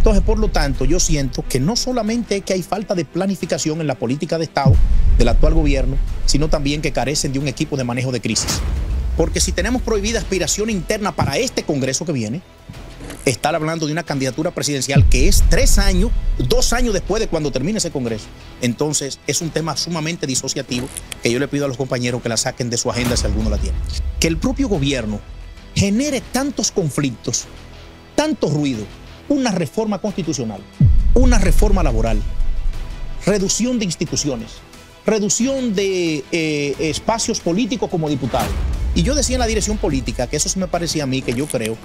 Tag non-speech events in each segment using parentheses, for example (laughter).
Entonces, por lo tanto, yo siento que no solamente que hay falta de planificación en la política de Estado del actual gobierno, sino también que carecen de un equipo de manejo de crisis. Porque si tenemos prohibida aspiración interna para este Congreso que viene, estar hablando de una candidatura presidencial que es tres años, dos años después de cuando termine ese Congreso. Entonces, es un tema sumamente disociativo que yo le pido a los compañeros que la saquen de su agenda si alguno la tiene. Que el propio gobierno genere tantos conflictos, tanto ruido, una reforma constitucional, una reforma laboral, reducción de instituciones, reducción de eh, espacios políticos como diputado. Y yo decía en la dirección política, que eso me parecía a mí, que yo creo,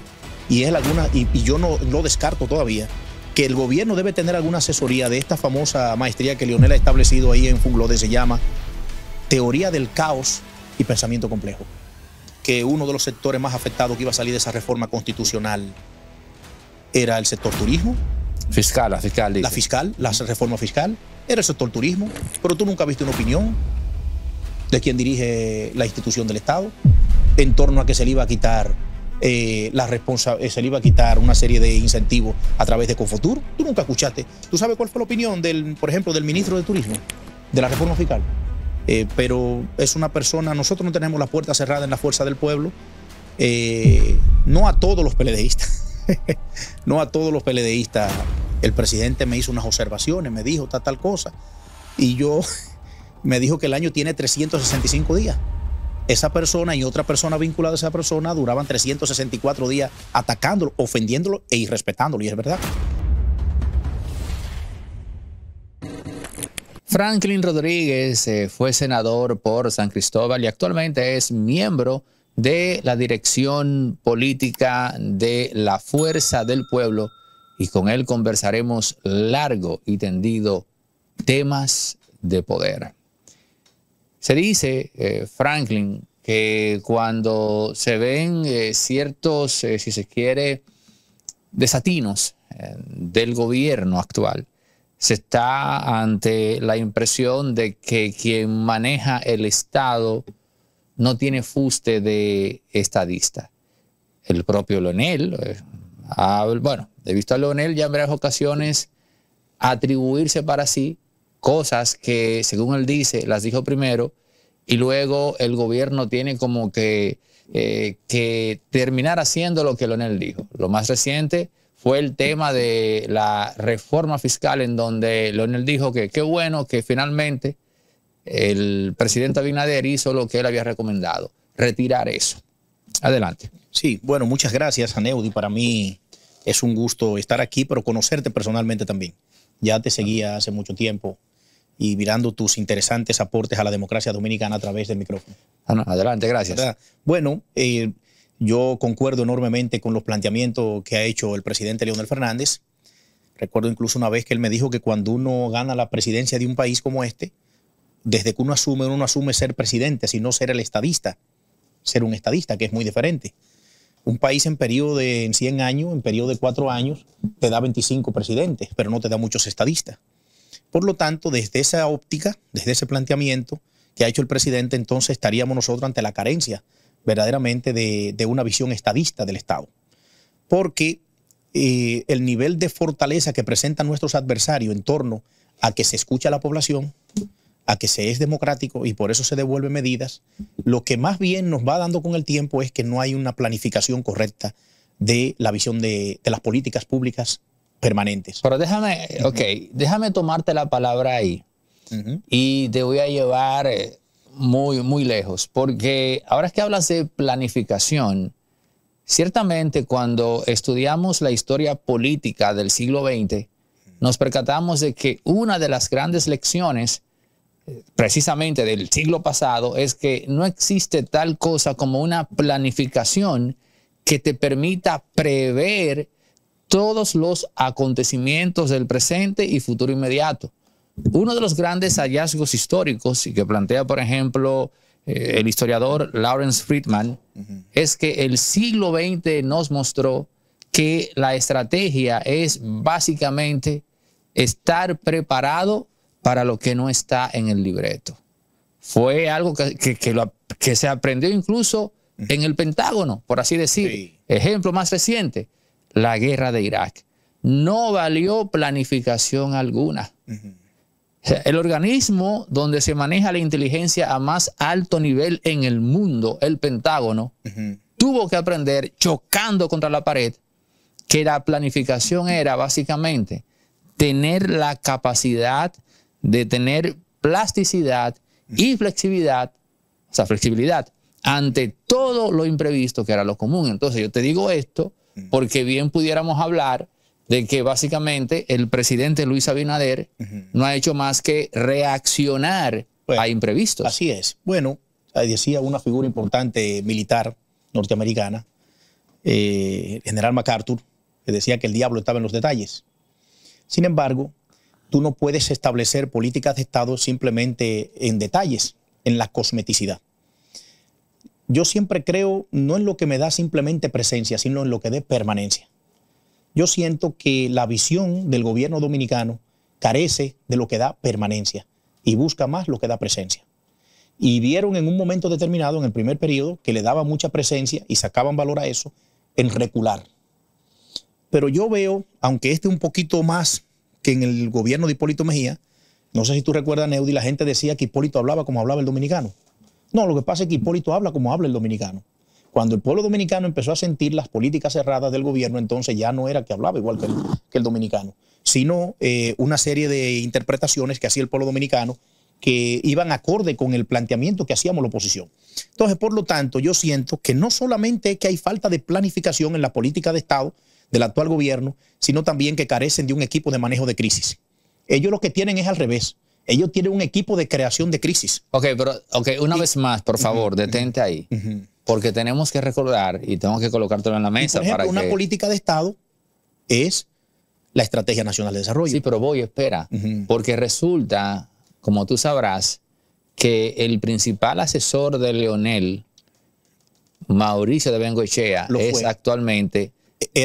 y es alguna, y, y yo no lo descarto todavía, que el gobierno debe tener alguna asesoría de esta famosa maestría que Leonel ha establecido ahí en Funglode, se llama Teoría del Caos y Pensamiento Complejo, que uno de los sectores más afectados que iba a salir de esa reforma constitucional era el sector turismo. Fiscal, la fiscal. La fiscal, la reforma fiscal, era el sector turismo, pero tú nunca viste una opinión de quien dirige la institución del Estado en torno a que se le iba a quitar eh, la responsa eh, se le iba a quitar una serie de incentivos a través de Confotur. Tú nunca escuchaste. ¿Tú sabes cuál fue la opinión del, por ejemplo, del ministro de Turismo de la reforma fiscal? Eh, pero es una persona, nosotros no tenemos la puerta cerrada en la fuerza del pueblo, no a todos los PLDistas (laughs) no a todos los PLDistas. El presidente me hizo unas observaciones, me dijo tal, tal cosa. Y yo (laughs) me dijo que el año tiene 365 días. Esa persona y otra persona vinculada a esa persona duraban 364 días atacándolo, ofendiéndolo e irrespetándolo. Y es verdad. Franklin Rodríguez eh, fue senador por San Cristóbal y actualmente es miembro de la dirección política de la fuerza del pueblo y con él conversaremos largo y tendido temas de poder. Se dice, eh, Franklin, que cuando se ven eh, ciertos, eh, si se quiere, desatinos del gobierno actual, se está ante la impresión de que quien maneja el Estado no tiene fuste de estadista. El propio Leonel, eh, bueno, he visto a Leonel ya en varias ocasiones atribuirse para sí cosas que, según él dice, las dijo primero y luego el gobierno tiene como que, eh, que terminar haciendo lo que Leonel dijo. Lo más reciente fue el tema de la reforma fiscal en donde Leonel dijo que qué bueno que finalmente el presidente Abinader hizo lo que él había recomendado, retirar eso. Adelante. Sí, bueno, muchas gracias, Aneudi. Para mí es un gusto estar aquí, pero conocerte personalmente también. Ya te seguía hace mucho tiempo y mirando tus interesantes aportes a la democracia dominicana a través del micrófono. Ah, adelante, gracias. Bueno, eh, yo concuerdo enormemente con los planteamientos que ha hecho el presidente Leonel Fernández. Recuerdo incluso una vez que él me dijo que cuando uno gana la presidencia de un país como este, desde que uno asume, uno asume ser presidente, sino ser el estadista, ser un estadista, que es muy diferente. Un país en periodo de 100 años, en periodo de 4 años, te da 25 presidentes, pero no te da muchos estadistas. Por lo tanto, desde esa óptica, desde ese planteamiento que ha hecho el presidente, entonces estaríamos nosotros ante la carencia verdaderamente de, una visión estadista del Estado. Porque eh, el nivel de fortaleza que presentan nuestros adversarios en torno a que se escucha a la población, a que se es democrático y por eso se devuelven medidas, lo que más bien nos va dando con el tiempo es que no hay una planificación correcta de la visión de, las políticas públicas permanentes. Pero déjame, ok, déjame tomarte la palabra ahí y te voy a llevar eh, muy, muy lejos, porque ahora es que hablas de planificación, ciertamente cuando estudiamos la historia política del siglo XX, nos percatamos de que una de las grandes lecciones precisamente del siglo pasado es que no existe tal cosa como una planificación que te permita prever todos los acontecimientos del presente y futuro inmediato. Uno de los grandes hallazgos históricos y que plantea, por ejemplo, eh, el historiador Lawrence Friedman, es que el siglo XX nos mostró que la estrategia es básicamente estar preparado para lo que no está en el libreto. Fue algo que, que, se aprendió incluso en el Pentágono, por así decir. Ejemplo más reciente, la guerra de Irak. No valió planificación alguna. El organismo donde se maneja la inteligencia a más alto nivel en el mundo, el Pentágono, tuvo que aprender chocando contra la pared que la planificación era básicamente tener la capacidad de tener plasticidad y flexibilidad, o sea, flexibilidad ante todo lo imprevisto que era lo común. Entonces yo te digo esto mm. porque bien pudiéramos hablar de que básicamente el presidente Luis Abinader no ha hecho más que reaccionar a imprevistos. Así es. Bueno, decía una figura importante militar norteamericana, eh, el general MacArthur, que decía que el diablo estaba en los detalles. Sin embargo, tú no puedes establecer políticas de Estado simplemente en detalles, en la cosmeticidad. Yo siempre creo no en lo que me da simplemente presencia, sino en lo que dé permanencia. Yo siento que la visión del gobierno dominicano carece de lo que da permanencia y busca más lo que da presencia. Y vieron en un momento determinado, en el primer periodo, que le daba mucha presencia y sacaban valor a eso, en recular. Pero yo veo, aunque este un poquito más que en el gobierno de Hipólito Mejía, no sé si tú recuerdas, Neudi, la gente decía que Hipólito hablaba como hablaba el dominicano. No, lo que pasa es que Hipólito habla como habla el dominicano. Cuando el pueblo dominicano empezó a sentir las políticas cerradas del gobierno, entonces ya no era que hablaba igual que el, dominicano, sino eh, una serie de interpretaciones que hacía el pueblo dominicano que iban acorde con el planteamiento que hacíamos la oposición. Entonces, por lo tanto, yo siento que no solamente que hay falta de planificación en la política de Estado, del actual gobierno, sino también que carecen de un equipo de manejo de crisis. Ellos lo que tienen es al revés. Ellos tienen un equipo de creación de crisis. Ok, pero okay, una vez más, por favor, detente ahí. Porque tenemos que recordar y tengo que colocártelo en la mesa. una política de Estado es la Estrategia Nacional de Desarrollo. Sí, pero voy, espera. Porque resulta, como tú sabrás, que el principal asesor de Leonel, Mauricio de Bengoechea, es actualmente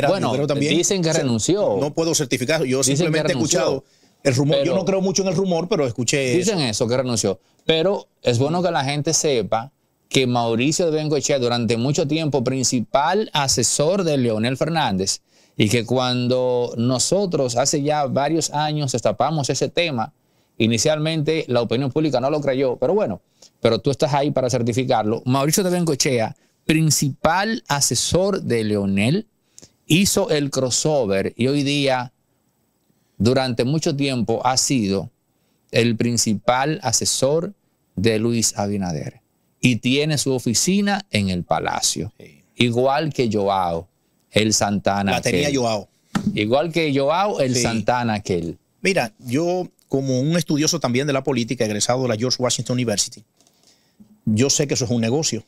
bueno, Dicen que renunció. No puedo certificar, yo simplemente he escuchado el rumor. yo no creo mucho en el rumor, pero escuché. Dicen eso, que renunció. Pero es bueno que la gente sepa que Mauricio de Bengochea, durante mucho tiempo, principal asesor de Leonel Fernández, y que cuando nosotros hace ya varios años destapamos ese tema, inicialmente la opinión pública no lo creyó, pero bueno, pero tú estás ahí para certificarlo. Mauricio de Bengochea, principal asesor de Leonel hizo el crossover y hoy día, durante mucho tiempo, ha sido el principal asesor de Luis Abinader y tiene su oficina en el Palacio. Igual que Joao, el Santana. La tenía Joao. Igual que Joao, el Santana aquel. Mira, yo como un estudioso también de la política, egresado de la George Washington University, yo sé que eso es un negocio.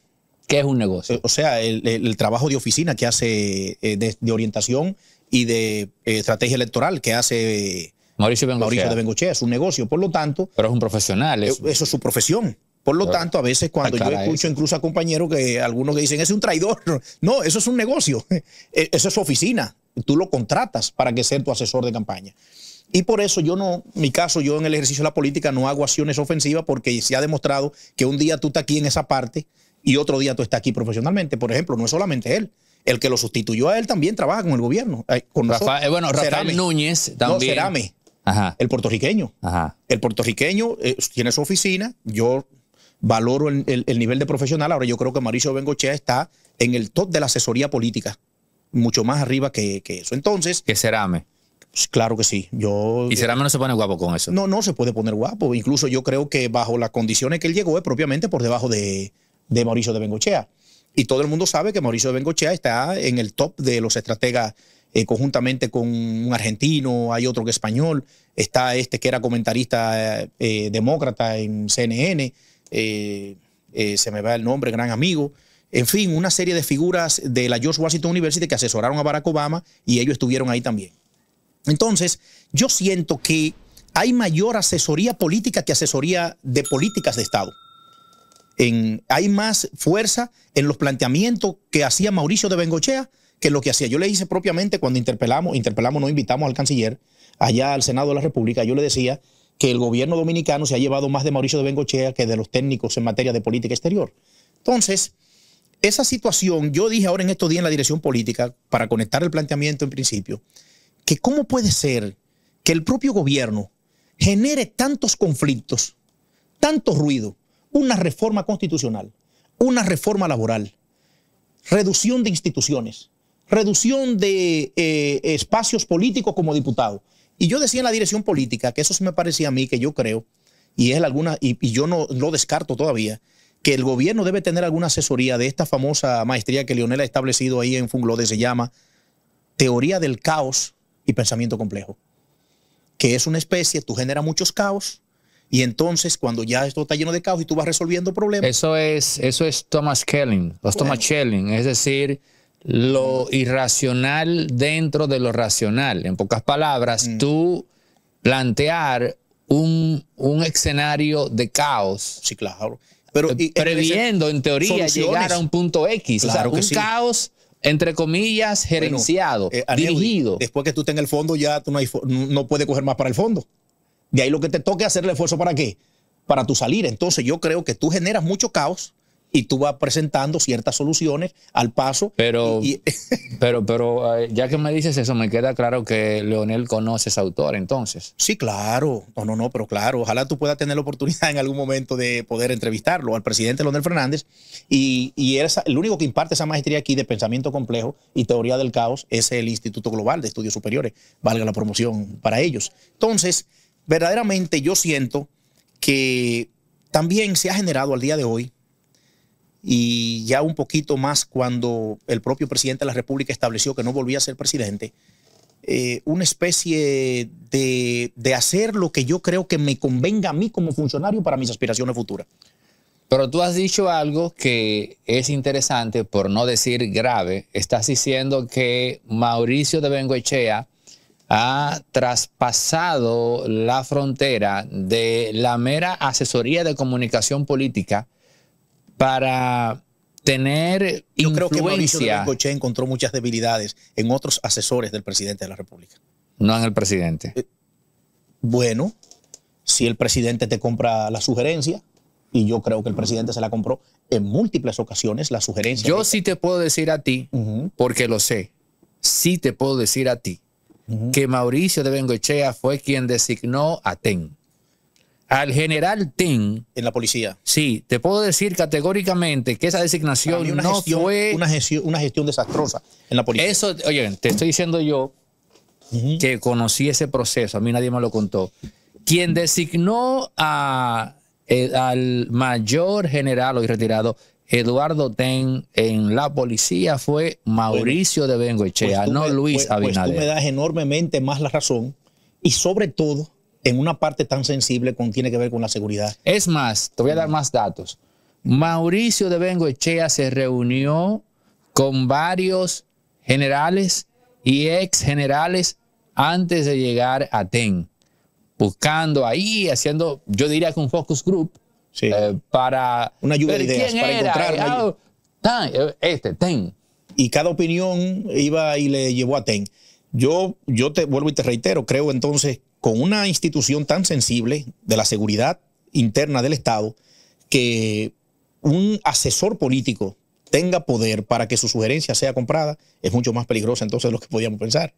¿Qué es un negocio? Eh, o sea, el, trabajo de oficina que hace eh, de, orientación y de eh, estrategia electoral que hace Mauricio, de Bengochea. Es un negocio, por lo tanto. Pero es un profesional. Eso, es su profesión. Por lo tanto, a veces cuando yo escucho incluso a compañeros que algunos que dicen, es un traidor. (laughs) No, eso es un negocio. (laughs) E, eso es su oficina. Tú lo contratas para que sea tu asesor de campaña. Y por eso yo no, mi caso, yo en el ejercicio de la política no hago acciones ofensivas porque se ha demostrado que un día tú estás aquí en esa parte y otro día tú estás aquí profesionalmente. Por ejemplo, no es solamente él. El que lo sustituyó a él también trabaja con el gobierno. con Rafael, eh, bueno, Rafael Núñez también. Cerame, el puertorriqueño. El puertorriqueño eh, tiene su oficina. Yo valoro el, el, nivel de profesional. Ahora yo creo que Mauricio Bengochea está en el top de la asesoría política, mucho más arriba que, eso. Entonces. Que Cerame. Pues, claro que sí. Yo, y Cerame no se pone guapo con eso. No, no se puede poner guapo. Incluso yo creo que bajo las condiciones que él llegó es eh, propiamente por debajo de, de Mauricio de Bengochea. Y todo el mundo sabe que Mauricio de Bengochea está en el top de los estrategas eh, conjuntamente con un argentino, hay otro que es español, está este que era comentarista eh, eh, demócrata en CNN, se me va el nombre, gran amigo. En fin, una serie de figuras de la George Washington University que asesoraron a Barack Obama y ellos estuvieron ahí también. Entonces, yo siento que hay mayor asesoría política que asesoría de políticas de Estado hay más fuerza en los planteamientos que hacía Mauricio de Bengochea que lo que hacía. Yo le hice propiamente cuando interpelamos, interpelamos, no invitamos al canciller allá al Senado de la República, yo le decía que el gobierno dominicano se ha llevado más de Mauricio de Bengochea que de los técnicos en materia de política exterior. Entonces, esa situación, yo dije ahora en estos días en la dirección política, para conectar el planteamiento en principio, que cómo puede ser que el propio gobierno genere tantos conflictos, tanto ruido, una reforma constitucional, una reforma laboral, reducción de instituciones, reducción de eh, espacios políticos como diputado. Y yo decía en la dirección política, que eso se me parecía a mí, que yo creo, y es alguna, y, y yo no lo descarto todavía, que el gobierno debe tener alguna asesoría de esta famosa maestría que Leonel ha establecido ahí en Funglode, se llama Teoría del Caos y Pensamiento Complejo, que es una especie, tú generas muchos caos, y entonces, cuando ya esto está lleno de caos y tú vas resolviendo problemas. Eso es, eso es Thomas Kelling, los Thomas Schelling, es decir, lo irracional dentro de lo racional. En pocas palabras, mm. tú plantear un, escenario de caos. Sí, claro. Pero, eh, previendo, en teoría, llegar a un punto X. Claro un caos entre comillas, gerenciado, eh, dirigido. Después que tú estés en el fondo, ya tú no, no puedes coger más para el fondo. De ahí lo que te toque hacer el esfuerzo para qué? Para tu salir. Entonces yo creo que tú generas mucho caos y tú vas presentando ciertas soluciones al paso. Pero, (laughs) pero, pero eh, ya que me dices eso, me queda claro que Leonel conoce ese autor, entonces. Sí, claro. No, no, no, pero claro. Ojalá tú puedas tener la oportunidad en algún momento de poder entrevistarlo al presidente Leonel Fernández. Y, y el único que imparte esa maestría aquí de pensamiento complejo y teoría del caos es el Instituto Global de Estudios Superiores. Valga la promoción para ellos. Entonces verdaderamente yo siento que también se ha generado al día de hoy y ya un poquito más cuando el propio presidente de la República estableció que no volvía a ser presidente, eh, una especie de, de, hacer lo que yo creo que me convenga a mí como funcionario para mis aspiraciones futuras. Pero tú has dicho algo que es interesante, por no decir grave. Estás diciendo que Mauricio de Bengoechea ha traspasado la frontera de la mera asesoría de comunicación política para tener Yo creo que Mauricio encontró muchas debilidades en otros asesores del presidente de la República. No en el presidente. Eh, bueno, si el presidente te compra la sugerencia, y yo creo que el presidente se la compró en múltiples ocasiones, la sugerencia. Yo sí te puedo decir a ti, porque lo sé, sí te puedo decir a ti, que Mauricio de Bengochea fue quien designó a Ten. Al general Ten. En la policía. Sí, te puedo decir categóricamente que esa designación no fue. Una gestión, una gestión desastrosa en la policía. Eso, oye, te estoy diciendo yo que conocí ese proceso, a mí nadie me lo contó. Quien designó a, eh, al mayor general hoy retirado Eduardo Ten en la policía fue Mauricio de Bengoechea, pues no pues, Luis Abinader. Pues tú me das enormemente más la razón y sobre todo en una parte tan sensible que tiene que ver con la seguridad. Es más, te voy a dar más datos. Mauricio de Bengoechea se reunió con varios generales y ex generales antes de llegar a TEN, buscando ahí, haciendo, yo diría que un focus group, eh, para una lluvia de ideas, para encontrar ah, eh, este, Ten. Y cada opinión iba y le llevó a Ten. Yo, yo te vuelvo y te reitero, creo entonces, con una institución tan sensible de la seguridad interna del Estado, que un asesor político tenga poder para que su sugerencia sea comprada, es mucho más peligrosa entonces de lo que podíamos pensar.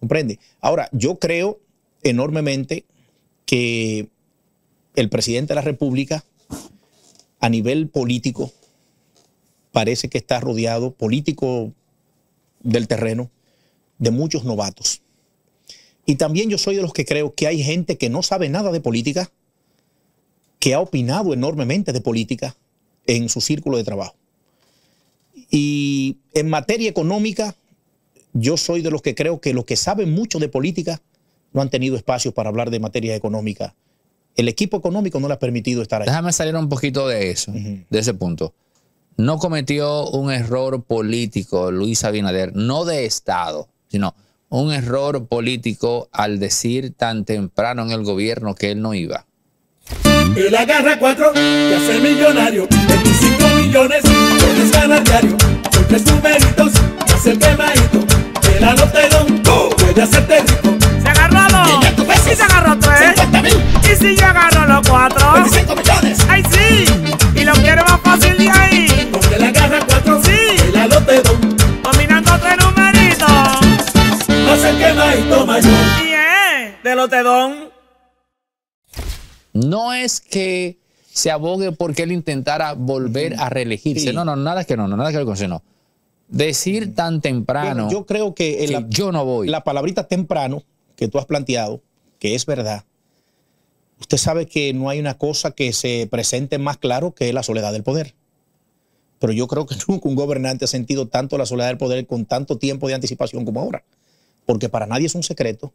¿Comprende? Ahora, yo creo enormemente que el presidente de la República a nivel político parece que está rodeado, político del terreno, de muchos novatos. Y también yo soy de los que creo que hay gente que no sabe nada de política, que ha opinado enormemente de política en su círculo de trabajo. Y en materia económica, yo soy de los que creo que los que saben mucho de política no han tenido espacio para hablar de materia económica el equipo económico no le ha permitido estar ahí. Déjame salir un poquito de eso, de ese punto. No cometió un error político Luis Abinader, no de Estado, sino un error político al decir tan temprano en el gobierno que él no iba. Él agarra cuatro y hace millonario. 25 millones puedes ganar diario. Son tres numeritos, hace el quemadito. El puede hacerte rico. Y se agarró tres. Y si yo agarro los cuatro. millones. Ay, sí. Y lo quiero más fácil de ahí. Porque la agarra cuatro. Sí. Y tres numeritos. No que quema mayor toma Y eh, de lotedón. No es que se abogue porque él intentara volver a reelegirse. No, no, nada que no, no, nada que ver con eso, Decir tan temprano. Yo, creo que, el, yo no voy. La palabrita temprano que tú has planteado que es verdad, usted sabe que no hay una cosa que se presente más claro que la soledad del poder. Pero yo creo que (laughs) nunca un gobernante ha sentido tanto la soledad del poder con tanto tiempo de anticipación como ahora. Porque para nadie es un secreto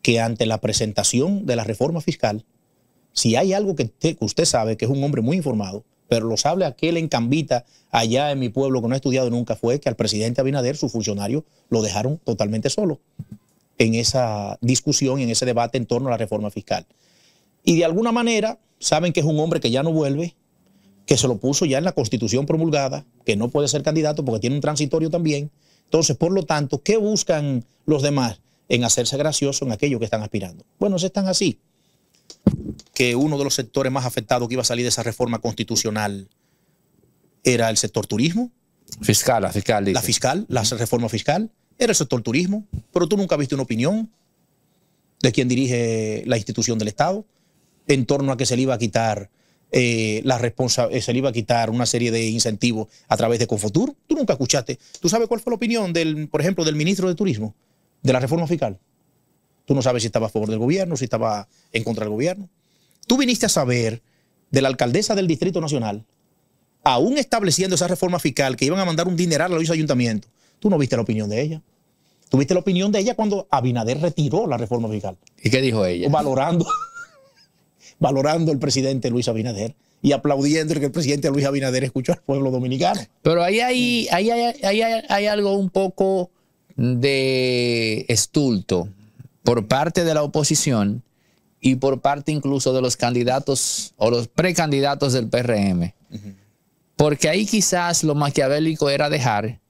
que ante la presentación de la reforma fiscal, si hay algo que usted, sabe que es un hombre muy informado, pero lo sabe aquel en Cambita, allá en mi pueblo, que no ha estudiado nunca, fue que al presidente Abinader, su funcionario, lo dejaron totalmente solo en esa discusión en ese debate en torno a la reforma fiscal. Y de alguna manera saben que es un hombre que ya no vuelve, que se lo puso ya en la constitución promulgada, que no puede ser candidato porque tiene un transitorio también. Entonces, por lo tanto, ¿qué buscan los demás en hacerse gracioso en aquello que están aspirando? Bueno, se están así, que uno de los sectores más afectados que iba a salir de esa reforma constitucional era el sector turismo. Fiscal, la fiscal. La fiscal, la reforma fiscal. Era el sector turismo, pero tú nunca viste una opinión de quien dirige la institución del Estado en torno a que se le iba a quitar eh, la responsa eh, se le iba a quitar una serie de incentivos a través de Confotur. Tú nunca escuchaste. ¿Tú sabes cuál fue la opinión del, por ejemplo, del ministro de Turismo de la reforma fiscal? Tú no sabes si estaba a favor del gobierno, si estaba en contra del gobierno. Tú viniste a saber de la alcaldesa del Distrito Nacional, aún estableciendo esa reforma fiscal que iban a mandar un dineral a los ayuntamientos, Tú no viste la opinión de ella. Tuviste la opinión de ella cuando Abinader retiró la reforma fiscal. ¿Y qué dijo ella? Valorando, (laughs) valorando el presidente Luis Abinader y aplaudiendo que el presidente Luis Abinader escuchó al pueblo dominicano. Pero ahí hay, hay, algo un poco de estulto por parte de la oposición y por parte incluso de los candidatos o los precandidatos del PRM. Porque ahí quizás lo maquiavélico era dejar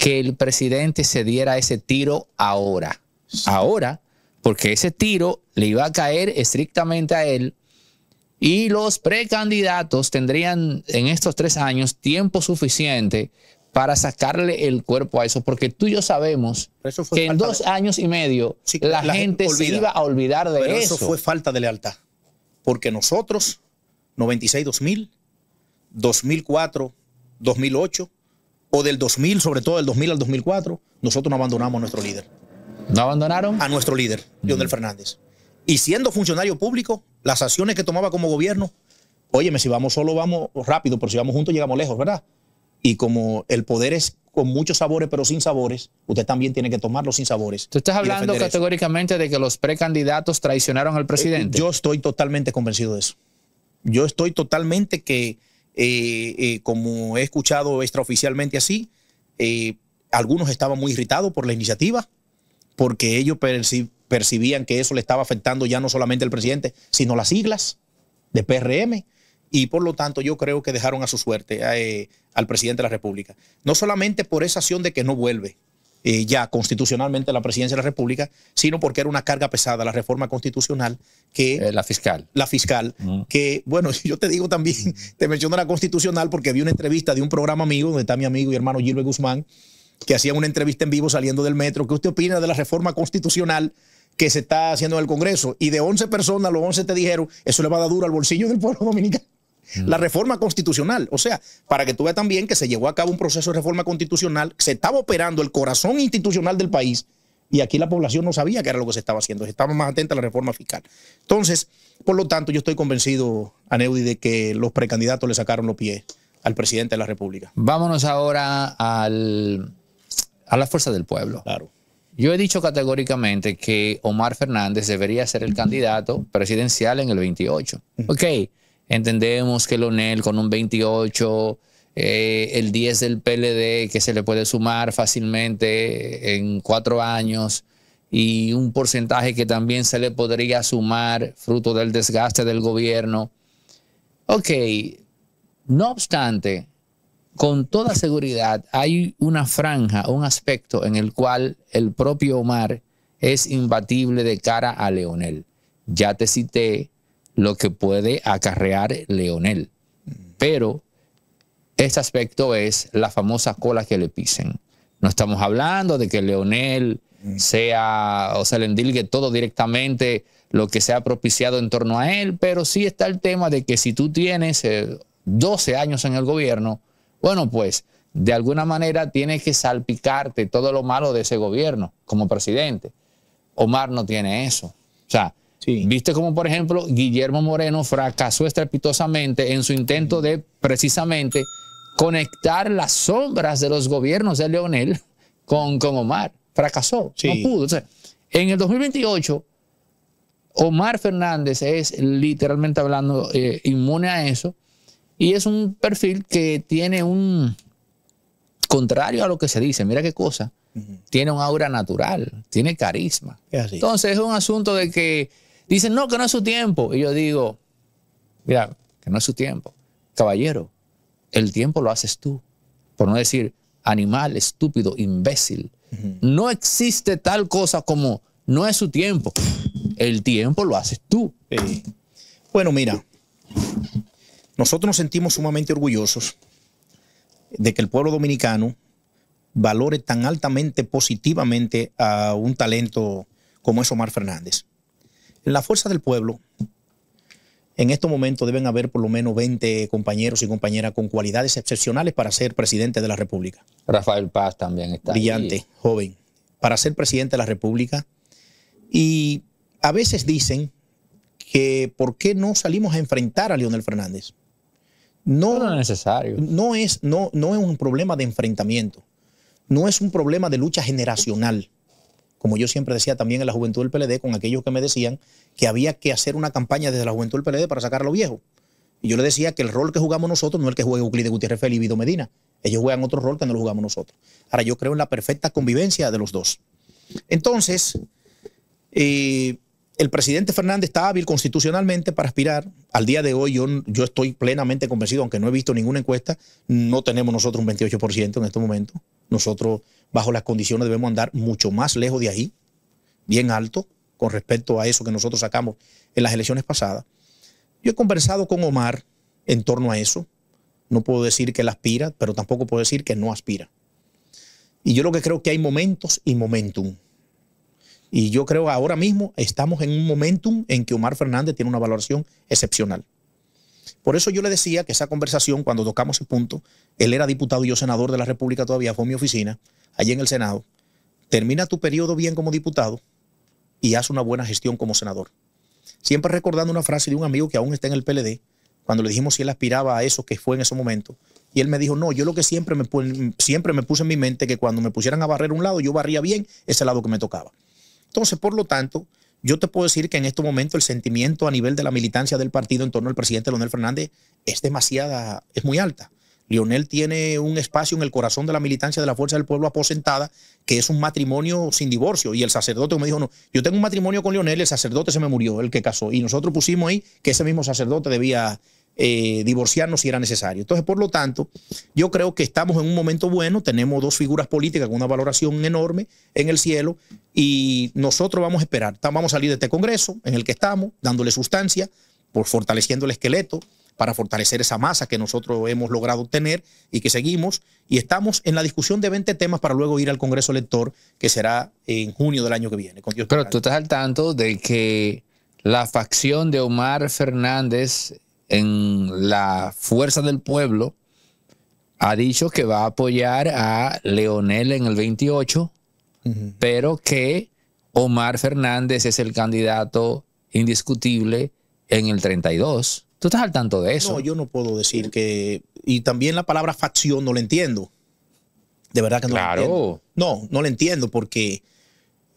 que el presidente se diera ese tiro ahora. Ahora, porque ese tiro le iba a caer estrictamente a él y los precandidatos tendrían en estos tres años tiempo suficiente para sacarle el cuerpo a eso, porque tú y yo sabemos que en dos años y medio la, gente, se iba a olvidar de eso. Eso fue falta de lealtad, porque nosotros, 96-2000, 2004, 2008, o del 2000, sobre todo del 2000 al 2004, nosotros no abandonamos a nuestro líder. ¿No abandonaron? A nuestro líder, Leonel mm. Fernández. Y siendo funcionario público, las acciones que tomaba como gobierno, óyeme, si vamos solo vamos rápido, pero si vamos juntos llegamos lejos, ¿verdad? Y como el poder es con muchos sabores, pero sin sabores, usted también tiene que tomarlo sin sabores. ¿Tú estás hablando categóricamente de que los precandidatos traicionaron al eh, presidente? Yo estoy totalmente convencido de eso. Yo estoy totalmente que eh, eh, como he escuchado extraoficialmente así, eh, algunos estaban muy irritados por la iniciativa, porque ellos percibían que eso le estaba afectando ya no solamente al presidente, sino las siglas de PRM. Y por lo tanto yo creo que dejaron a su suerte al presidente de la República. No solamente por esa acción de que no vuelve, eh, ya constitucionalmente la presidencia de la República, sino porque era una carga pesada la reforma constitucional que... Eh, la fiscal. La fiscal, mm. que, bueno, (laughs) yo te digo también, mm. te menciono la constitucional porque vi una entrevista de un programa amigo, donde está mi amigo y hermano Gilbert Guzmán, que hacía una entrevista en vivo saliendo del metro. ¿Qué usted opina de la reforma constitucional que se está haciendo en el Congreso? Y de 11 personas, los 11 te dijeron, eso le va a dar duro al bolsillo del pueblo dominicano. La reforma constitucional, o sea, para que tú veas también que se llevó a cabo un proceso de reforma constitucional, se estaba operando el corazón institucional del país y aquí la población no sabía qué era lo que se estaba haciendo, estaba más atenta a la reforma fiscal. Entonces, por lo tanto, yo estoy convencido, Aneudi, de que los precandidatos le sacaron los pies al presidente de la República. Vámonos ahora al, a la fuerza del pueblo. Claro. Yo he dicho categóricamente que Omar Fernández debería ser el candidato presidencial en el 28. Ok, Entendemos que Leonel con un 28, eh, el 10 del PLD que se le puede sumar fácilmente en cuatro años y un porcentaje que también se le podría sumar fruto del desgaste del gobierno. Ok, no obstante, con toda seguridad hay una franja, un aspecto en el cual el propio Omar es imbatible de cara a Leonel. Ya te cité lo que puede acarrear Leonel. Pero este aspecto es la famosa cola que le pisen. No estamos hablando de que Leonel mm. sea o se le endilgue todo directamente lo que se ha propiciado en torno a él, pero sí está el tema de que si tú tienes 12 eh, años en el gobierno, bueno, pues de alguna manera tienes que salpicarte todo lo malo de ese gobierno como presidente. Omar no tiene eso. O sea, Viste como, por ejemplo, Guillermo Moreno fracasó estrepitosamente en su intento de precisamente conectar las sombras de los gobiernos de Leonel con, con Omar. Fracasó, no pudo. en el 2028, Omar Fernández es literalmente hablando eh, inmune a eso y es un perfil que tiene un, contrario a lo que se dice, mira qué cosa, tiene un aura natural, tiene carisma. Entonces es un asunto de que Dicen, no, que no es su tiempo. Y yo digo, mira, que no es su tiempo. Caballero, el tiempo lo haces tú. Por no decir animal, estúpido, imbécil. No existe tal cosa como no es su tiempo. El tiempo lo haces tú. Bueno, mira, nosotros nos sentimos sumamente orgullosos de que el pueblo dominicano valore tan altamente positivamente a un talento como es Omar Fernández. En la fuerza del pueblo, en estos momentos deben haber por lo menos 20 compañeros y compañeras con cualidades excepcionales para ser presidente de la República. Rafael Paz también está. Brillante, joven, para ser presidente de la República. Y a veces dicen que por qué no salimos a enfrentar a Leonel Fernández. No, no es necesario. No es, no es un problema de enfrentamiento. No es un problema de lucha generacional como yo siempre decía también en la juventud del PLD, con aquellos que me decían que había que hacer una campaña desde la juventud del PLD para sacar a los viejos. Y yo le decía que el rol que jugamos nosotros no es el que juega Euclides Gutiérrez Félix y Vido Medina. Ellos juegan otro rol que no lo jugamos nosotros. Ahora, yo creo en la perfecta convivencia de los dos. Entonces, eh, el presidente Fernández está hábil constitucionalmente para aspirar. Al día de hoy yo, yo estoy plenamente convencido, aunque no he visto ninguna encuesta, no tenemos nosotros un 28% en este momento. Nosotros, bajo las condiciones, debemos andar mucho más lejos de ahí, bien alto, con respecto a eso que nosotros sacamos en las elecciones pasadas. Yo he conversado con Omar en torno a eso. No puedo decir que él aspira, pero tampoco puedo decir que no aspira. Y yo lo que creo que hay momentos y momentum. Y yo creo que ahora mismo estamos en un momentum en que Omar Fernández tiene una valoración excepcional. Por eso yo le decía que esa conversación, cuando tocamos el punto, él era diputado y yo senador de la República todavía, fue mi oficina, allí en el Senado. Termina tu periodo bien como diputado y haz una buena gestión como senador. Siempre recordando una frase de un amigo que aún está en el PLD, cuando le dijimos si él aspiraba a eso que fue en ese momento, y él me dijo, no, yo lo que siempre me, siempre me puse en mi mente que cuando me pusieran a barrer un lado, yo barría bien ese lado que me tocaba. Entonces, por lo tanto, yo te puedo decir que en este momento el sentimiento a nivel de la militancia del partido en torno al presidente Leonel Fernández es demasiada, es muy alta. Lionel tiene un espacio en el corazón de la militancia de la Fuerza del Pueblo aposentada, que es un matrimonio sin divorcio. Y el sacerdote me dijo, no, yo tengo un matrimonio con Lionel, el sacerdote se me murió, el que casó. Y nosotros pusimos ahí que ese mismo sacerdote debía eh, divorciarnos si era necesario. Entonces, por lo tanto, yo creo que estamos en un momento bueno, tenemos dos figuras políticas con una valoración enorme en el cielo y nosotros vamos a esperar, vamos a salir de este Congreso en el que estamos, dándole sustancia, por fortaleciendo el esqueleto para fortalecer esa masa que nosotros hemos logrado obtener y que seguimos. Y estamos en la discusión de 20 temas para luego ir al Congreso Elector, que será en junio del año que viene. Pero tú estás al tanto de que la facción de Omar Fernández en la fuerza del pueblo, ha dicho que va a apoyar a Leonel en el 28, pero que Omar Fernández es el candidato indiscutible en el 32. ¿Tú estás al tanto de eso? No, yo no puedo decir que... Y también la palabra facción no la entiendo. De verdad que no claro. entiendo. No, no la entiendo porque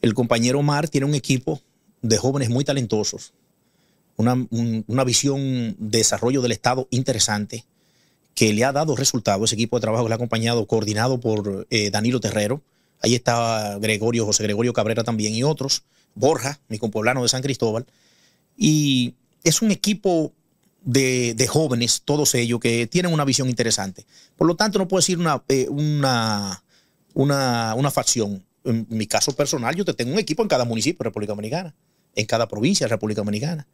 el compañero Omar tiene un equipo de jóvenes muy talentosos una, visión de desarrollo del Estado interesante que le ha dado resultado. Ese equipo de trabajo le ha acompañado, coordinado por eh, Danilo Terrero. Ahí está Gregorio, José Gregorio Cabrera también y otros. Borja, mi compueblano de San Cristóbal. Y es un equipo de, jóvenes, todos ellos, que tienen una visión interesante. Por lo tanto, no puedo decir una, eh, una, una, una facción. En mi caso personal, yo tengo un equipo en cada municipio de República Dominicana, en cada provincia de República Dominicana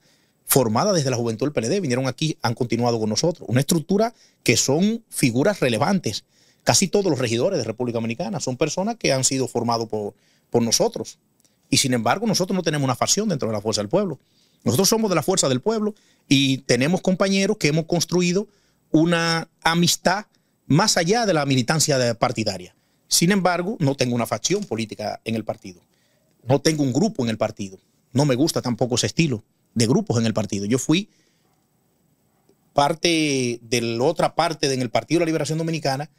formada desde la juventud del PLD, vinieron aquí, han continuado con nosotros. Una estructura que son figuras relevantes. Casi todos los regidores de República Dominicana son personas que han sido formados por, por nosotros. Y sin embargo, nosotros no tenemos una facción dentro de la Fuerza del Pueblo. Nosotros somos de la Fuerza del Pueblo y tenemos compañeros que hemos construido una amistad más allá de la militancia partidaria. Sin embargo, no tengo una facción política en el partido. No tengo un grupo en el partido. No me gusta tampoco ese estilo de grupos en el partido. Yo fui parte de la otra parte en el Partido de la Liberación Dominicana,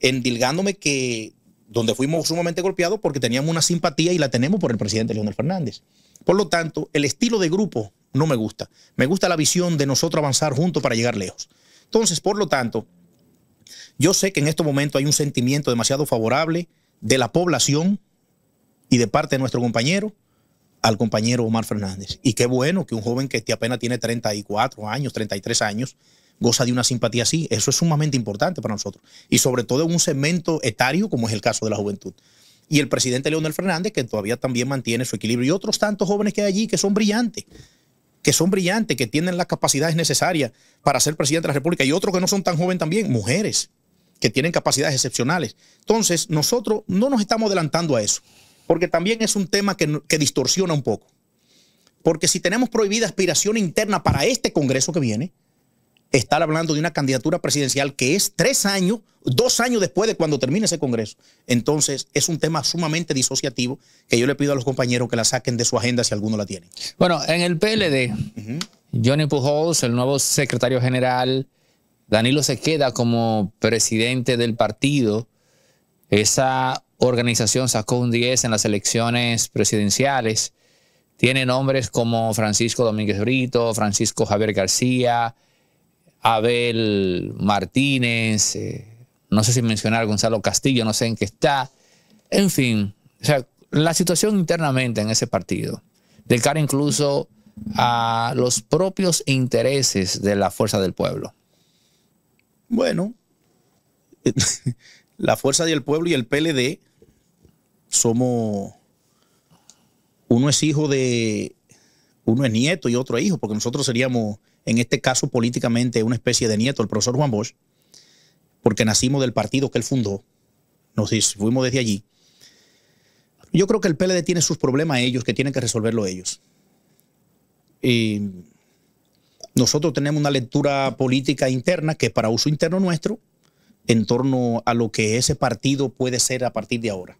endilgándome que donde fuimos sumamente golpeados porque teníamos una simpatía y la tenemos por el presidente Leonel Fernández. Por lo tanto, el estilo de grupo no me gusta. Me gusta la visión de nosotros avanzar juntos para llegar lejos. Entonces, por lo tanto, yo sé que en este momento hay un sentimiento demasiado favorable de la población y de parte de nuestro compañero al compañero Omar Fernández. Y qué bueno que un joven que apenas tiene 34 años, 33 años, goza de una simpatía así. Eso es sumamente importante para nosotros. Y sobre todo en un segmento etario como es el caso de la juventud. Y el presidente Leonel Fernández, que todavía también mantiene su equilibrio. Y otros tantos jóvenes que hay allí que son brillantes, que son brillantes, que tienen las capacidades necesarias para ser presidente de la República. Y otros que no son tan jóvenes también, mujeres, que tienen capacidades excepcionales. Entonces, nosotros no nos estamos adelantando a eso porque también es un tema que, distorsiona un poco. Porque si tenemos prohibida aspiración interna para este Congreso que viene, estar hablando de una candidatura presidencial que es tres años, dos años después de cuando termine ese Congreso. Entonces, es un tema sumamente disociativo que yo le pido a los compañeros que la saquen de su agenda si alguno la tiene. Bueno, en el PLD, Johnny Pujols, el nuevo secretario general, Danilo se queda como presidente del partido. Esa organización sacó un 10 en las elecciones presidenciales. Tiene nombres como Francisco Domínguez Brito, Francisco Javier García, Abel Martínez, eh, no sé si mencionar Gonzalo Castillo, no sé en qué está. En fin, o sea, la situación internamente en ese partido, de cara incluso a los propios intereses de la fuerza del pueblo. Bueno, (laughs) la fuerza del pueblo y el PLD somos, uno es hijo de, uno es nieto y otro es hijo, porque nosotros seríamos, en este caso políticamente, una especie de nieto, el profesor Juan Bosch, porque nacimos del partido que él fundó, nos fuimos desde allí. Yo creo que el PLD tiene sus problemas ellos, que tienen que resolverlo ellos. Y nosotros tenemos una lectura política interna que para uso interno nuestro en torno a lo que ese partido puede ser a partir de ahora.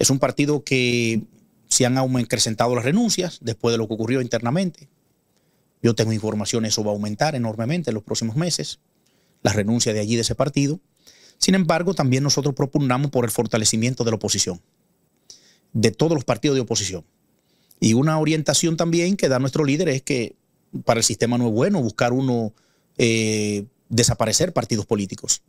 Es un partido que se han incrementado las renuncias después de lo que ocurrió internamente. Yo tengo información, eso va a aumentar enormemente en los próximos meses, las renuncia de allí de ese partido. Sin embargo, también nosotros propugnamos por el fortalecimiento de la oposición, de todos los partidos de oposición. Y una orientación también que da nuestro líder es que para el sistema no es bueno buscar uno eh, desaparecer partidos políticos.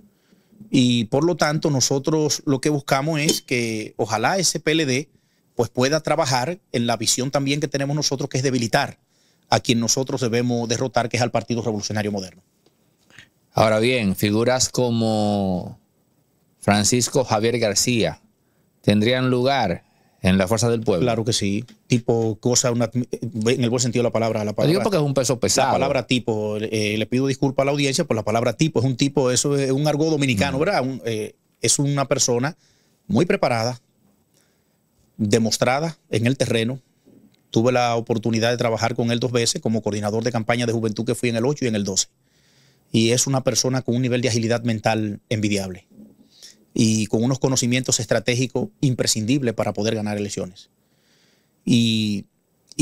Y por lo tanto, nosotros lo que buscamos es que ojalá ese PLD pues pueda trabajar en la visión también que tenemos nosotros, que es debilitar a quien nosotros debemos derrotar, que es al Partido Revolucionario Moderno. Ahora bien, figuras como Francisco Javier García tendrían lugar en la fuerza del pueblo. Claro que sí. Tipo, cosa, en el buen sentido de la palabra. La palabra digo porque es un peso pesado. La palabra tipo, eh, le pido disculpas a la audiencia por pues la palabra tipo. Es un tipo, eso es un argot dominicano, mm. ¿verdad? Eh, es una persona muy preparada, demostrada en el terreno. Tuve la oportunidad de trabajar con él dos veces como coordinador de campaña de juventud que fui en el 8 y en el 12. Y es una persona con un nivel de agilidad mental envidiable y con unos conocimientos estratégicos imprescindibles para poder ganar elecciones. Y,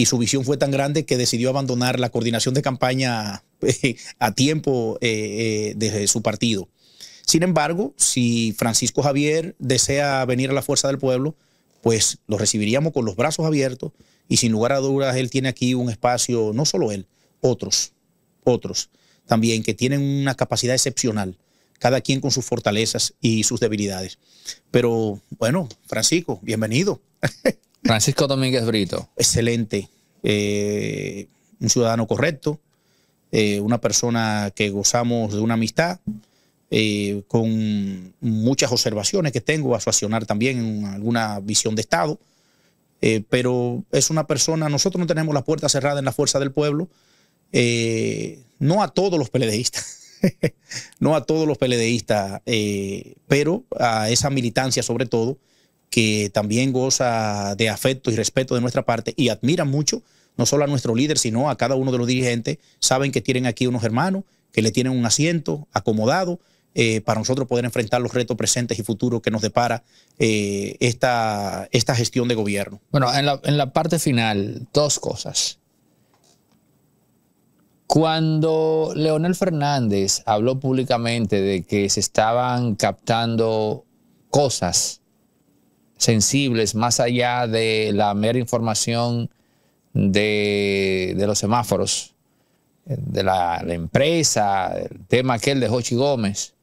su visión fue tan grande que decidió abandonar la coordinación de campaña eh, a tiempo desde eh, eh, su partido. Sin embargo, si Francisco Javier desea venir a la Fuerza del Pueblo, pues lo recibiríamos con los brazos abiertos y sin lugar a dudas él tiene aquí un espacio, no solo él, otros, otros también que tienen una capacidad excepcional cada quien con sus fortalezas y sus debilidades. Pero bueno, Francisco, bienvenido. (laughs) Francisco Domínguez Brito. Excelente, eh, un ciudadano correcto, eh, una persona que gozamos de una amistad. Eh, con muchas observaciones que tengo a su accionar también en alguna visión de Estado, pero es una persona, nosotros no tenemos la puerta cerrada en la fuerza del pueblo, no a todos los peledeístas, (laughs) no a todos los PLDistas, eh, pero a esa militancia sobre todo, que también goza de afecto y respeto de nuestra parte y admira mucho, no solo a nuestro líder, sino a cada uno de los dirigentes. Saben que tienen aquí unos hermanos, que le tienen un asiento acomodado. Eh, para nosotros poder enfrentar los retos presentes y futuros que nos depara eh, esta, esta gestión de gobierno. Bueno, en la, en la parte final, dos cosas. Cuando Leonel Fernández habló públicamente de que se estaban captando cosas sensibles más allá de la mera información de, los semáforos, de la, la, empresa, el tema aquel de Jochi Gómez,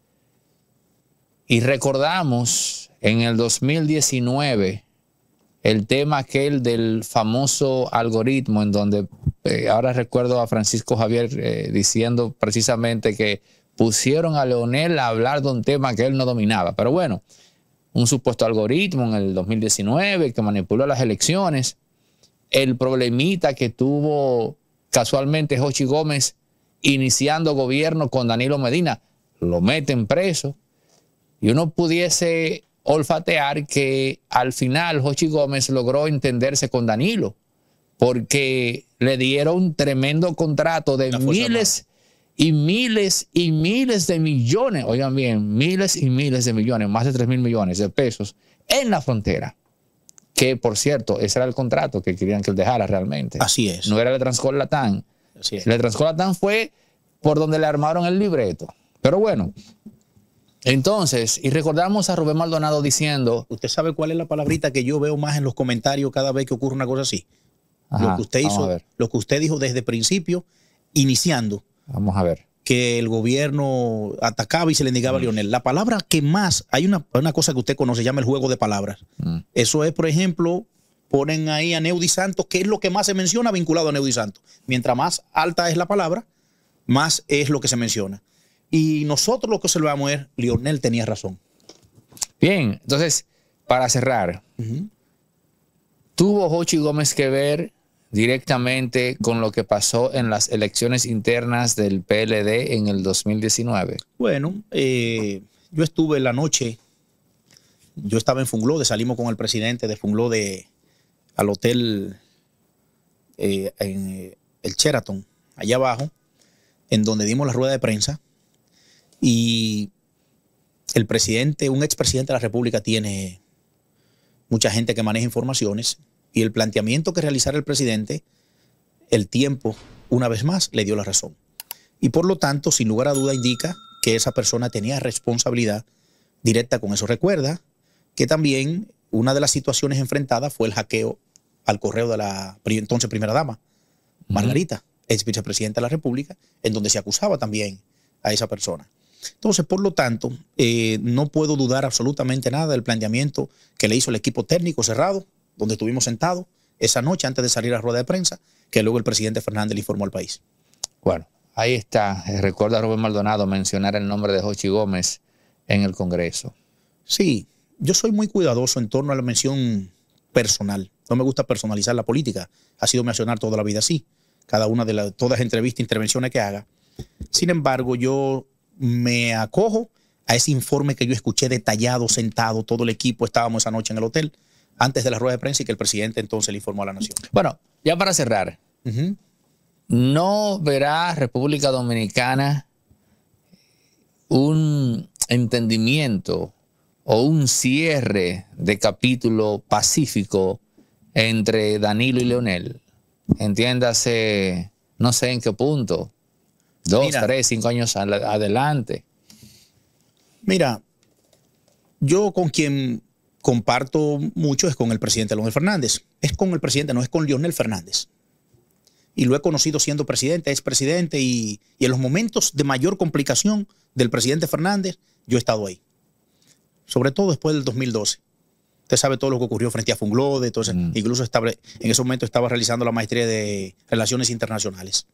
y recordamos en el 2019 el tema aquel del famoso algoritmo en donde eh, ahora recuerdo a Francisco Javier eh, diciendo precisamente que pusieron a Leonel a hablar de un tema que él no dominaba. Pero bueno, un supuesto algoritmo en el 2019 que manipuló las elecciones, el problemita que tuvo casualmente Jochi Gómez iniciando gobierno con Danilo Medina, lo meten preso y uno pudiese olfatear que al final Jochi Gómez logró entenderse con Danilo, porque le dieron un tremendo contrato de miles y miles y miles de millones, oigan bien, miles y miles de millones, más de 3 mil millones de pesos en la frontera. Que por cierto, ese era el contrato que querían que él dejara realmente. Así es. No era el Transcolatán. Así El Transcolatán fue por donde le armaron el libreto. Pero bueno, entonces, y recordamos a Rubén Maldonado diciendo... ¿Usted sabe cuál es la palabrita que yo veo más en los comentarios cada vez que ocurre una cosa así? lo que usted hizo, lo que usted dijo desde principio, iniciando. Vamos a ver. Que el gobierno atacaba y se le negaba a mm. Lionel. La palabra que más, hay una, cosa que usted conoce, se llama el juego de palabras. Mm. Eso es, por ejemplo, ponen ahí a Neudi Santos, que es lo que más se menciona vinculado a Neudi Santos. Mientras más alta es la palabra, más es lo que se menciona. Y nosotros lo que observamos es, Lionel tenía razón. Bien, entonces, para cerrar, ¿tuvo Jochi Gómez que ver directamente con lo que pasó en las elecciones internas del PLD en el 2019? Bueno, eh, yo estuve la noche, yo estaba en Funglode, salimos con el presidente de Funglode al hotel eh, en eh, el Sheraton, allá abajo, en donde dimos la rueda de prensa. Y el presidente, un expresidente de la República tiene mucha gente que maneja informaciones y el planteamiento que realizara el presidente, el tiempo, una vez más, le dio la razón. Y por lo tanto, sin lugar a duda, indica que esa persona tenía responsabilidad directa con eso. Recuerda que también una de las situaciones enfrentadas fue el hackeo al correo de la entonces primera dama, Margarita, ex vicepresidenta de la República, en donde se acusaba también a esa persona. Entonces, por lo tanto, eh, no puedo dudar absolutamente nada del planteamiento que le hizo el equipo técnico cerrado, donde estuvimos sentados esa noche antes de salir a rueda de prensa, que luego el presidente Fernández le informó al país. Bueno, ahí está. Recuerda a Rubén Maldonado mencionar el nombre de Jochi Gómez en el Congreso. Sí, yo soy muy cuidadoso en torno a la mención personal. No me gusta personalizar la política. Ha sido mencionar toda la vida así. Cada una de las, todas las entrevistas, e intervenciones que haga. Sin embargo, yo me acojo a ese informe que yo escuché detallado, sentado, todo el equipo estábamos esa noche en el hotel, antes de la rueda de prensa y que el presidente entonces le informó a la nación. Bueno, ya para cerrar, ¿no verá República Dominicana un entendimiento o un cierre de capítulo pacífico entre Danilo y Leonel? Entiéndase, no sé en qué punto, Dos, tres, cinco años adelante. Mira, yo con quien comparto mucho es con el presidente Leonel Fernández. Es con el presidente, no es con Lionel Fernández. Y lo he conocido siendo presidente, es presidente y, en los momentos de mayor complicación del presidente Fernández, yo he estado ahí. Sobre todo después del 2012. Usted sabe todo lo que ocurrió frente a Funglode, entonces, mm. incluso en ese momento estaba realizando la maestría de Relaciones Internacionales.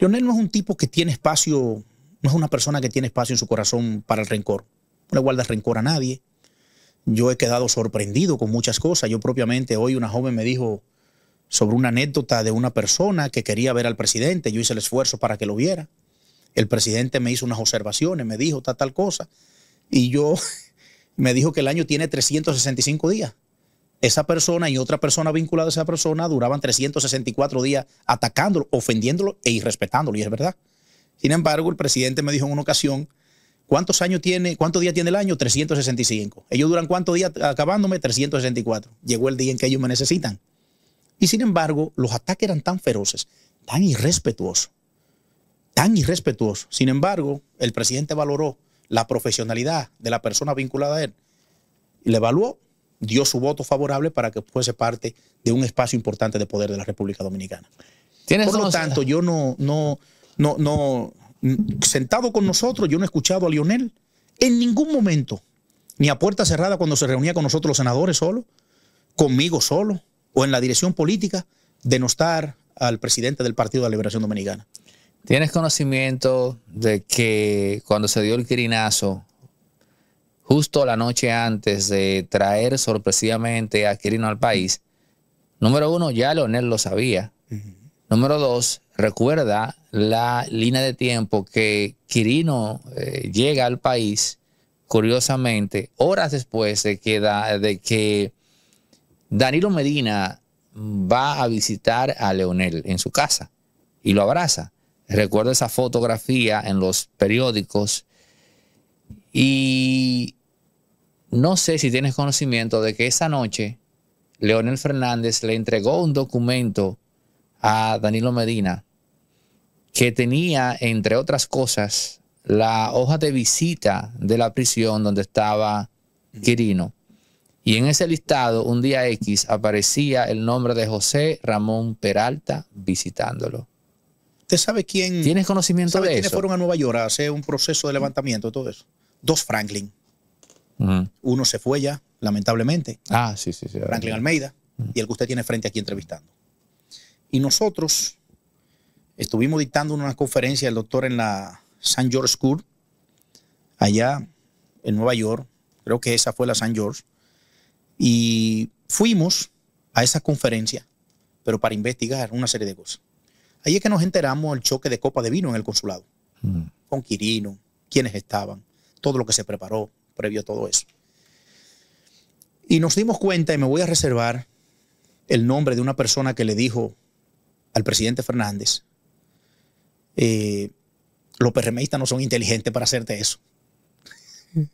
Leonel no es un tipo que tiene espacio, no es una persona que tiene espacio en su corazón para el rencor. No le guarda rencor a nadie. Yo he quedado sorprendido con muchas cosas. Yo propiamente hoy una joven me dijo sobre una anécdota de una persona que quería ver al presidente. Yo hice el esfuerzo para que lo viera. El presidente me hizo unas observaciones, me dijo tal, tal cosa. Y yo (laughs) me dijo que el año tiene 365 días esa persona y otra persona vinculada a esa persona duraban 364 días atacándolo, ofendiéndolo e irrespetándolo, y es verdad. Sin embargo, el presidente me dijo en una ocasión, ¿cuántos años tiene, cuántos días tiene el año? 365. Ellos duran cuántos días acabándome? 364. Llegó el día en que ellos me necesitan. Y sin embargo, los ataques eran tan feroces, tan irrespetuosos, tan irrespetuosos. Sin embargo, el presidente valoró la profesionalidad de la persona vinculada a él y le evaluó dio su voto favorable para que fuese parte de un espacio importante de poder de la República Dominicana. Por lo tanto, yo no, no, no, no, sentado con nosotros, yo no he escuchado a Lionel en ningún momento, ni a puerta cerrada cuando se reunía con nosotros los senadores solo, conmigo solo, o en la dirección política, denostar al presidente del Partido de la Liberación Dominicana. ¿Tienes conocimiento de que cuando se dio el quirinazo justo la noche antes de traer sorpresivamente a Quirino al país, número uno, ya Leonel lo sabía. Número dos, recuerda la línea de tiempo que Quirino eh, llega al país, curiosamente, horas después de queda de que Danilo Medina va a visitar a Leonel en su casa y lo abraza. Recuerda esa fotografía en los periódicos y no sé si tienes conocimiento de que esa noche Leonel Fernández le entregó un documento a Danilo Medina que tenía, entre otras cosas, la hoja de visita de la prisión donde estaba Quirino. Y en ese listado, un día X, aparecía el nombre de José Ramón Peralta visitándolo. ¿Usted sabe quién? ¿Tienes conocimiento de quiénes fueron a Nueva York a hacer un proceso de levantamiento, todo eso? Dos Franklin. Uno se fue ya, lamentablemente. Ah, sí, sí, sí. Franklin Almeida y el que usted tiene frente aquí entrevistando. Y nosotros estuvimos dictando una conferencia del doctor en la St. George School, allá en Nueva York. Creo que esa fue la St. George. Y fuimos a esa conferencia, pero para investigar una serie de cosas. Ahí es que nos enteramos del choque de copa de vino en el consulado, con Quirino, quienes estaban, todo lo que se preparó, previo a todo eso. Y nos dimos cuenta, y me voy a reservar el nombre de una persona que le dijo al presidente Fernández, eh, los PRMistas no son inteligentes para hacerte eso.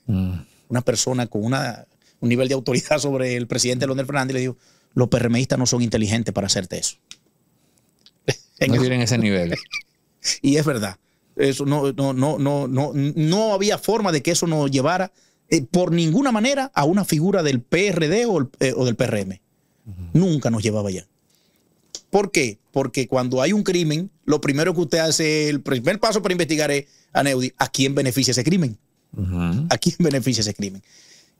Mm. Una persona con una, un nivel de autoridad sobre el presidente mm. Leonel Fernández le dijo, los PRMistas no son inteligentes para hacerte eso. no ese (laughs) nivel. y es verdad. Eso no, no, no, no, no, no había forma de que eso nos llevara eh, por ninguna manera a una figura del PRD eh, o, del PRM. Nunca nos llevaba allá. ¿Por qué? Porque cuando hay un crimen, lo primero que usted hace, el primer paso para investigar es a Neudi, ¿a quién beneficia ese crimen? ¿A quién beneficia ese crimen?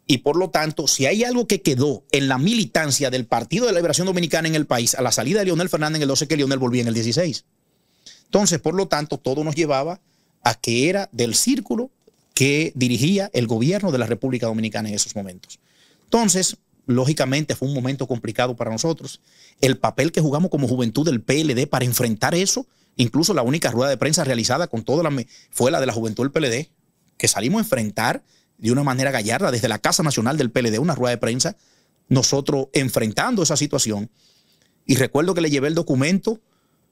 Y por lo tanto, si hay algo que quedó en la militancia del Partido de la Liberación Dominicana en el país a la salida de Leonel Fernández en el 12, que Leonel volvía en el 16. Entonces, por lo tanto, todo nos llevaba a que era del círculo que dirigía el gobierno de la República Dominicana en esos momentos. Entonces, lógicamente fue un momento complicado para nosotros. El papel que jugamos como juventud del PLD para enfrentar eso, incluso la única rueda de prensa realizada con toda la fue la de la juventud del PLD, que salimos a enfrentar de una manera gallarda desde la Casa Nacional del PLD, una rueda de prensa, nosotros enfrentando esa situación. Y recuerdo que le llevé el documento,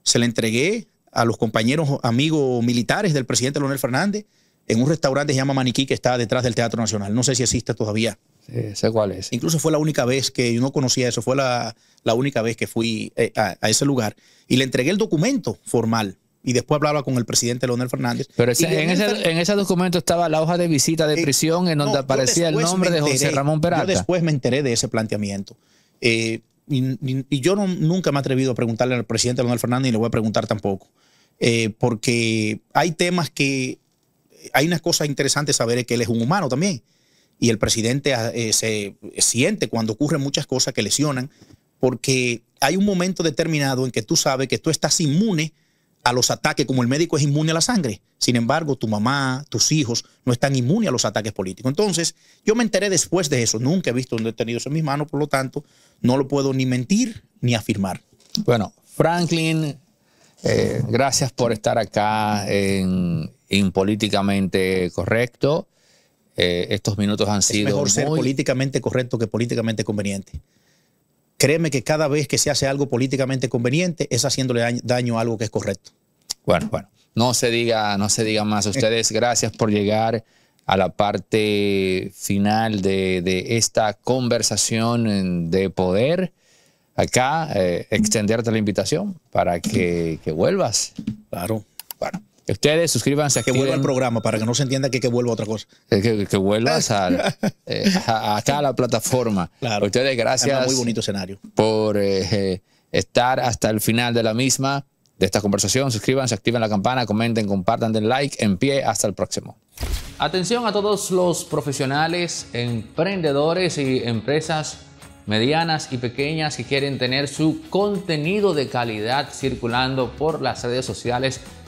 se le entregué a los compañeros amigos militares del presidente Leonel Fernández, en un restaurante que se llama Maniquí, que está detrás del Teatro Nacional. No sé si existe todavía. Sí, sé cuál es. Incluso fue la única vez que yo no conocía eso, fue la, única vez que fui eh, a, ese lugar y le entregué el documento formal. Y después hablaba con el presidente Leonel Fernández. Pero en, ese, documento estaba la hoja de visita de eh, prisión en donde aparecía el nombre de José Ramón Peralta. Yo después me enteré de ese planteamiento. Eh, y, yo nunca me he atrevido a preguntarle al presidente Leonel Fernández y le voy a preguntar tampoco. porque hay temas que hay una cosa interesante saber que él es un humano también. Y el presidente ah, eh, se siente cuando ocurren muchas cosas que lesionan, porque hay un momento determinado en que tú sabes que tú estás inmune a los ataques, como el médico es inmune a la sangre. Sin embargo, tu mamá, tus hijos no están inmunes a los ataques políticos. Entonces, yo me enteré después de eso. Nunca he visto un detenido en mis manos, por lo tanto, no lo puedo ni mentir ni afirmar. Bueno, Franklin, eh, gracias por estar acá en impolíticamente correcto. Eh, estos minutos han sido. Mejor ser políticamente correcto que políticamente conveniente. Créeme que cada vez que se hace algo políticamente conveniente es haciéndole daño, a algo que es correcto. Bueno, bueno, no se diga, no se diga más. Eh. Ustedes, gracias por llegar a la parte final de, de esta conversación de poder. Acá, eh, extenderte la invitación para que, que vuelvas. Claro, Ustedes suscríbanse. Que vuelva al programa para que no se entienda que, que vuelva otra cosa. Eh, que, que vuelvas (laughs) eh, a, acá a la plataforma. Claro. Ustedes, gracias. muy bonito escenario. Por eh, estar hasta el final de la misma, de esta conversación. Suscríbanse, activen la campana, comenten, compartan, den like. En pie, hasta el próximo. Atención a todos los profesionales, emprendedores y empresas medianas y pequeñas que quieren tener su contenido de calidad circulando por las redes sociales